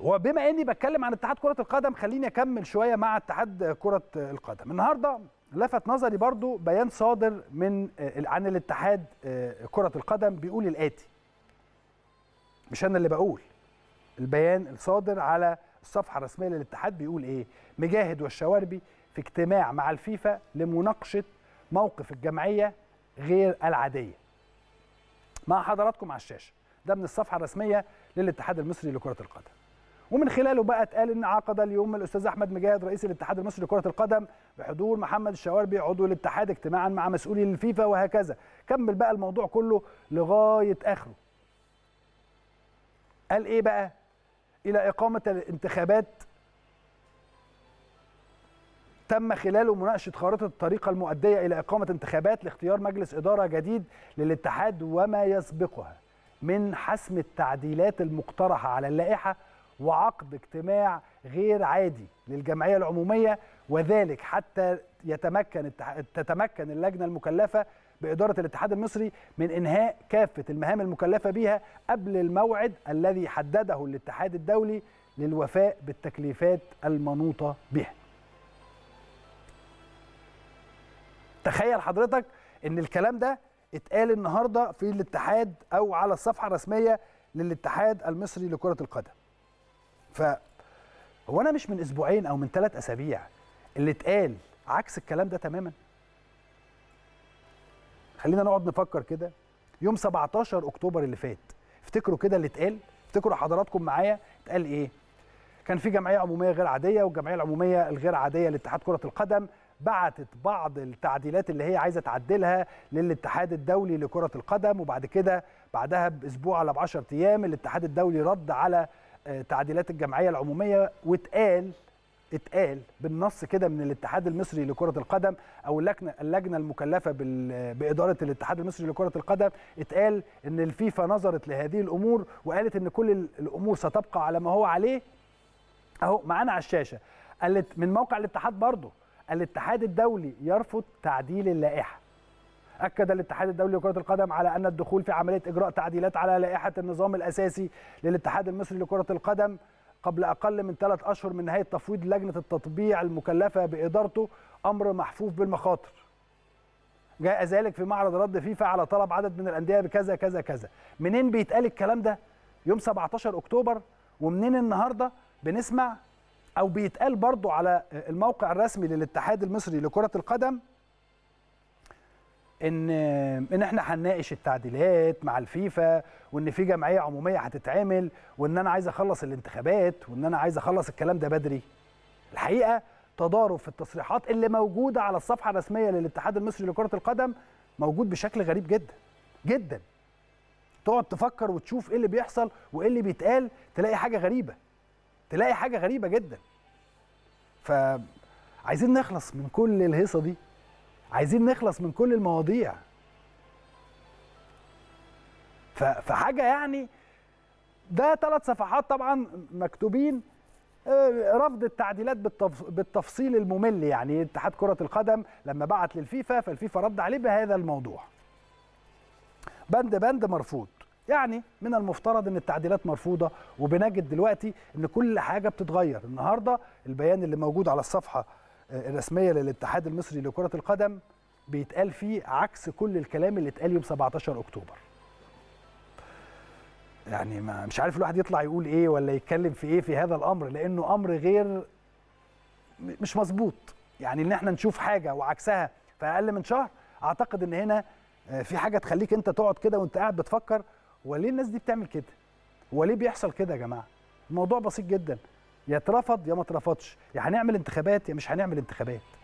وبما اني بتكلم عن اتحاد كره القدم خليني اكمل شويه مع اتحاد كره القدم النهارده لفت نظري برضو بيان صادر من آه، عن الاتحاد آه، كره القدم بيقول الاتي مش انا اللي بقول البيان الصادر على الصفحه الرسميه للاتحاد بيقول ايه مجاهد والشواربي في اجتماع مع الفيفا لمناقشه موقف الجمعيه غير العاديه مع حضراتكم على الشاشه ده من الصفحه الرسميه للاتحاد المصري لكره القدم ومن خلاله بقى اتقال ان عقد اليوم الاستاذ احمد مجاهد رئيس الاتحاد المصري لكره القدم بحضور محمد الشواربي عضو الاتحاد اجتماعا مع مسؤولي الفيفا وهكذا كمل بقى الموضوع كله لغايه اخره قال ايه بقى الى اقامه الانتخابات تم خلاله مناقشة خارطة الطريقة المؤدية إلى إقامة انتخابات لاختيار مجلس إدارة جديد للاتحاد وما يسبقها من حسم التعديلات المقترحة على اللائحة وعقد اجتماع غير عادي للجمعية العمومية وذلك حتى يتمكن تتمكن اللجنة المكلفة بإدارة الاتحاد المصري من إنهاء كافة المهام المكلفة بها قبل الموعد الذي حدده الاتحاد الدولي للوفاء بالتكليفات المنوطة بها تخيل حضرتك ان الكلام ده اتقال النهارده في الاتحاد او على الصفحه الرسميه للاتحاد المصري لكره القدم ف هو انا مش من اسبوعين او من ثلاث اسابيع اللي اتقال عكس الكلام ده تماما خلينا نقعد نفكر كده يوم 17 اكتوبر اللي فات افتكروا كده اللي اتقال افتكروا حضراتكم معايا اتقال ايه كان في جمعيه عموميه غير عاديه والجمعيه العموميه الغير عاديه لاتحاد كره القدم بعتت بعض التعديلات اللي هي عايزه تعدلها للاتحاد الدولي لكره القدم وبعد كده بعدها باسبوع ولا ب 10 ايام الاتحاد الدولي رد على تعديلات الجمعيه العموميه واتقال اتقال بالنص كده من الاتحاد المصري لكرة القدم أو اللجنة, اللجنة المكلفة بإدارة الاتحاد المصري لكرة القدم اتقال أن الفيفا نظرت لهذه الأمور وقالت أن كل الأمور ستبقى على ما هو عليه أهو معانا على الشاشة قالت من موقع الاتحاد برضه الاتحاد الدولي يرفض تعديل اللائحة أكد الاتحاد الدولي لكرة القدم على أن الدخول في عملية إجراء تعديلات على لائحة النظام الأساسي للاتحاد المصري لكرة القدم قبل أقل من ثلاث أشهر من نهاية تفويض لجنة التطبيع المكلفة بإدارته أمر محفوف بالمخاطر جاء ذلك في معرض رد فيفا على طلب عدد من الأندية بكذا كذا كذا منين بيتقال الكلام ده يوم 17 أكتوبر ومنين النهاردة بنسمع أو بيتقال برضو على الموقع الرسمي للاتحاد المصري لكرة القدم ان ان احنا هنناقش التعديلات مع الفيفا وان في جمعيه عموميه هتتعمل وان انا عايز اخلص الانتخابات وان انا عايز اخلص الكلام ده بدري الحقيقه تضارب في التصريحات اللي موجوده على الصفحه الرسميه للاتحاد المصري لكره القدم موجود بشكل غريب جدا جدا تقعد تفكر وتشوف ايه اللي بيحصل وايه اللي بيتقال تلاقي حاجه غريبه تلاقي حاجه غريبه جدا عايزين نخلص من كل الهيصه دي عايزين نخلص من كل المواضيع فحاجه يعني ده ثلاث صفحات طبعا مكتوبين آه، رفض التعديلات بالتفصيل الممل يعني اتحاد كرة القدم لما بعت للفيفا فالفيفا رد عليه بهذا الموضوع بند بند مرفوض يعني من المفترض ان التعديلات مرفوضة وبنجد دلوقتي ان كل حاجة بتتغير النهاردة البيان اللي موجود على الصفحة الرسميه للاتحاد المصري لكره القدم بيتقال فيه عكس كل الكلام اللي اتقال يوم 17 اكتوبر يعني ما مش عارف الواحد يطلع يقول ايه ولا يتكلم في ايه في هذا الامر لانه امر غير مش مظبوط يعني ان احنا نشوف حاجه وعكسها في اقل من شهر اعتقد ان هنا آه، في حاجه تخليك انت تقعد كده وانت قاعد بتفكر وليه الناس دي بتعمل كده وليه بيحصل كده يا جماعه الموضوع بسيط جدا يا اترفض يا ما اترفضش يا يعني هنعمل انتخابات يا مش هنعمل انتخابات